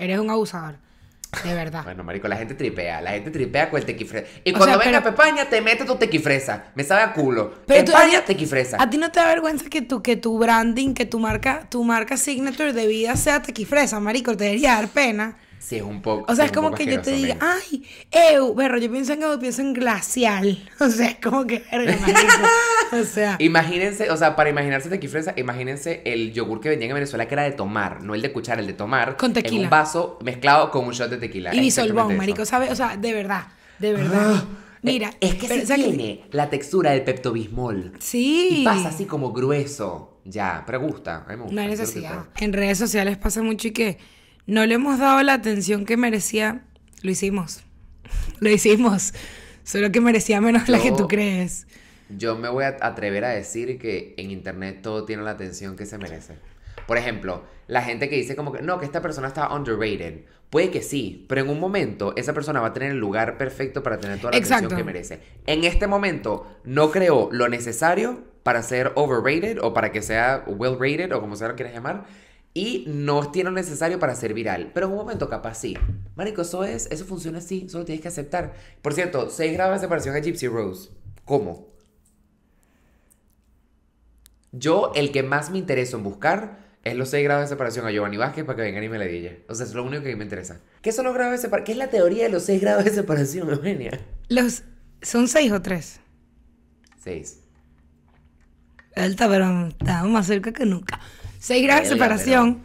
Eres un abusador. De verdad. Bueno, marico, la gente tripea. La gente tripea con el tequifresa. Y cuando venga a Pepaña, te mete tu tequifresa. Me sabe a culo. Pero Pepaña, tequifresa. ¿A ti no te da vergüenza que tu, que tu branding, que tu marca, tu marca signature de vida sea tequifresa, marico? Te debería dar pena. Sí, es un poco. O sea, es, como que yo te diga, ay, eu, perro, yo pienso en glacial. O sea, es como que, O sea. Imagínense, o sea, para imaginarse tequifresa, imagínense el yogur que venía en Venezuela que era de tomar, no el de cuchar, el de tomar. Con tequila. En un vaso mezclado con un shot de tequila. Y bisolbón, marico, ¿sabes? O sea, de verdad, de verdad. Ah, Mira, eh, es que tiene la textura del peptobismol. Sí. Y pasa así como grueso. Ya, pero gusta. necesidad. En redes sociales pasa mucho y que no le hemos dado la atención que merecía, lo hicimos. Lo hicimos. Solo que merecía menos la que tú crees. Yo me voy a atrever a decir que en internet todo tiene la atención que se merece. Por ejemplo, la gente que dice como que no, que esta persona está underrated. Puede que sí, pero en un momento esa persona va a tener el lugar perfecto para tener toda la atención que merece. En este momento no creo lo necesario para ser overrated o para que sea well rated o como sea lo quieras llamar y no tiene lo necesario para ser viral. Pero en un momento capaz sí. Marico, eso es, eso funciona así, solo tienes que aceptar. Por cierto, 6 grados de separación a Gypsy Rose. ¿Cómo? Yo, el que más me interesa en buscar es los 6 grados de separación a Giovanni Vázquez para que vengan y me la digan. O sea, es lo único que me interesa. ¿Qué son los grados de separación? ¿Qué es la teoría de los 6 grados de separación, Eugenia? Los... ¿Son 6 o 3? 6. Alta, pero está más cerca que nunca. Seis grados de separación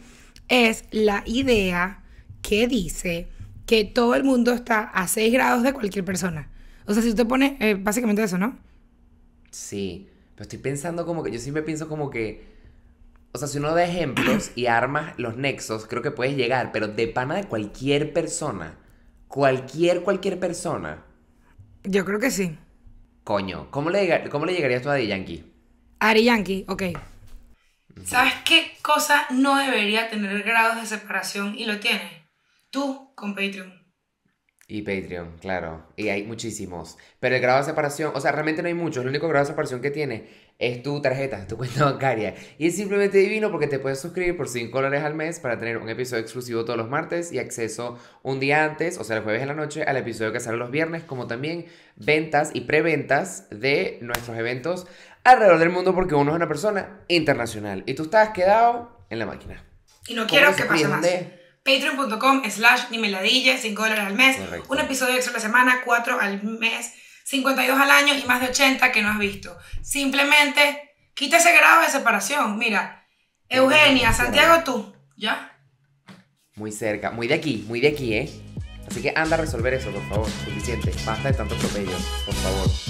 es la idea que dice que todo el mundo está a 6 grados de cualquier persona. O sea, si usted pone eh, básicamente eso, ¿no? Sí, pero estoy pensando como que yo siempre pienso como que... O sea, si uno da ejemplos y armas los nexos, creo que puedes llegar, pero de pana de cualquier persona. Cualquier, cualquier persona. Yo creo que sí. Coño, ¿cómo le, cómo le llegarías tú a Ari Yankee? Ari Yankee, ok. ¿Sabes qué cosa no debería tener grados de separación y lo tiene? Tú con Patreon. Y Patreon, claro. Y hay muchísimos. Pero el grado de separación, o sea, realmente no hay muchos. El único grado de separación que tiene es tu tarjeta, tu cuenta bancaria. Y es simplemente divino porque te puedes suscribir por 5 dólares al mes para tener un episodio exclusivo todos los martes y acceso un día antes, o sea, el jueves en la noche, al episodio que sale los viernes, como también ventas y preventas de nuestros eventos alrededor del mundo porque uno es una persona internacional. Y tú estás quedado en la máquina. Y no quiero que pase más. Patreon.com slash nimeladilla, 5 dólares al mes, un episodio extra a la semana, 4 al mes, 52 al año y más de 80 que no has visto. Simplemente quita ese grado de separación. Mira, Eugenia, Santiago, tú. ¿Ya? Muy cerca, muy de aquí, muy de aquí, ¿eh? Así que anda a resolver eso, por favor. Suficiente. Basta de tantos propellos, por favor.